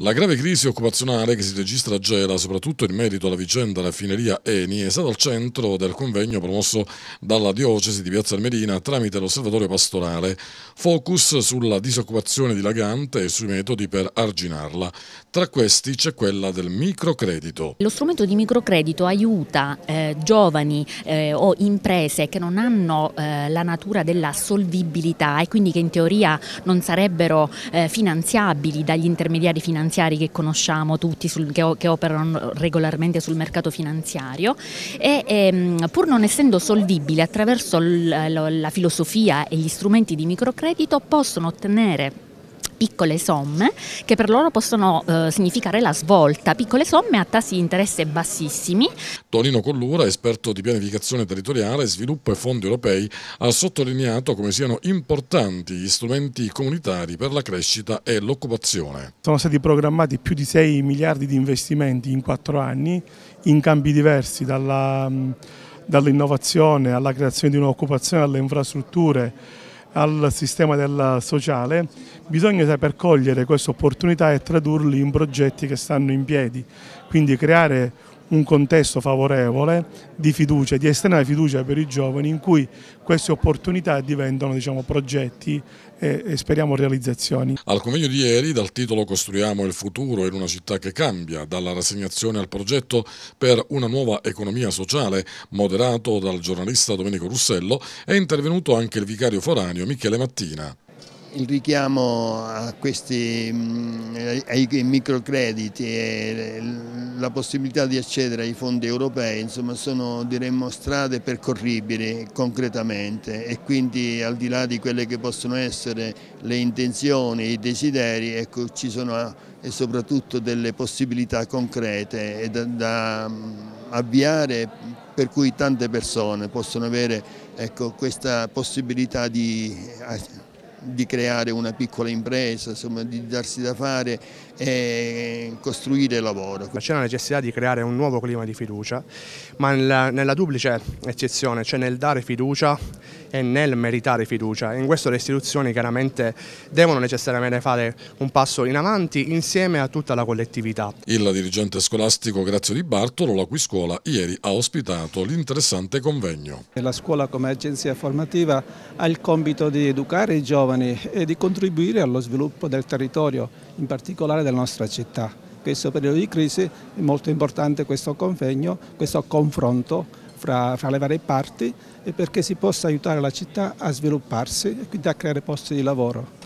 La grave crisi occupazionale che si registra a Gela, soprattutto in merito alla vicenda raffineria Eni, è stata al centro del convegno promosso dalla diocesi di Piazza Almerina tramite l'osservatorio pastorale, focus sulla disoccupazione dilagante e sui metodi per arginarla. Tra questi c'è quella del microcredito. Lo strumento di microcredito aiuta eh, giovani eh, o imprese che non hanno eh, la natura della solvibilità e quindi che in teoria non sarebbero eh, finanziabili dagli intermediari finanziari finanziari che conosciamo tutti, sul, che, che, operano regolarmente sul mercato finanziario e ehm, pur non essendo solvibili attraverso la filosofia e gli strumenti di microcredito possono ottenere piccole somme che per loro possono eh, significare la svolta, piccole somme a tassi di interesse bassissimi. Tonino Collura, esperto di pianificazione territoriale, sviluppo e fondi europei, ha sottolineato come siano importanti gli strumenti comunitari per la crescita e l'occupazione. Sono stati programmati più di 6 miliardi di investimenti in 4 anni in campi diversi, dall'innovazione alla creazione di un'occupazione alle infrastrutture al sistema del sociale, bisogna saper cogliere queste opportunità e tradurli in progetti che stanno in piedi, quindi creare un contesto favorevole di fiducia, di esternare fiducia per i giovani in cui queste opportunità diventano diciamo, progetti e, eh, e, speriamo realizzazioni. Al convegno di ieri dal titolo Costruiamo il futuro in una città che cambia, dalla rassegnazione al progetto per una nuova economia sociale, moderato dal giornalista Domenico Russello, è intervenuto anche il vicario foranio Michele Mattina il richiamo a questi, mm, ai microcrediti e la possibilità di accedere ai fondi europei insomma, sono diremmo, strade percorribili concretamente e quindi al di là di quelle che possono essere le intenzioni, i desideri, ecco, ci sono eh, e soprattutto delle possibilità concrete da, da mm, avviare per cui tante persone possono avere ecco, questa possibilità di eh, di creare una piccola impresa, insomma, di darsi da fare e costruire lavoro. C'è la necessità di creare un nuovo clima di fiducia, ma nella, nella duplice eccezione, cioè nel dare fiducia e nel meritare fiducia e in questo le istituzioni chiaramente devono necessariamente fare un passo in avanti insieme a tutta la collettività. Il dirigente scolastico Grazio Di Bartolo, la cui scuola ieri ha ospitato l'interessante convegno. La scuola come agenzia formativa ha il compito di educare i giovani e di contribuire allo sviluppo del territorio, in particolare della nostra città. In questo periodo di crisi è molto importante questo convegno, questo confronto fra, fra, le varie parti e perché si possa aiutare la città a svilupparsi e quindi a creare posti di lavoro.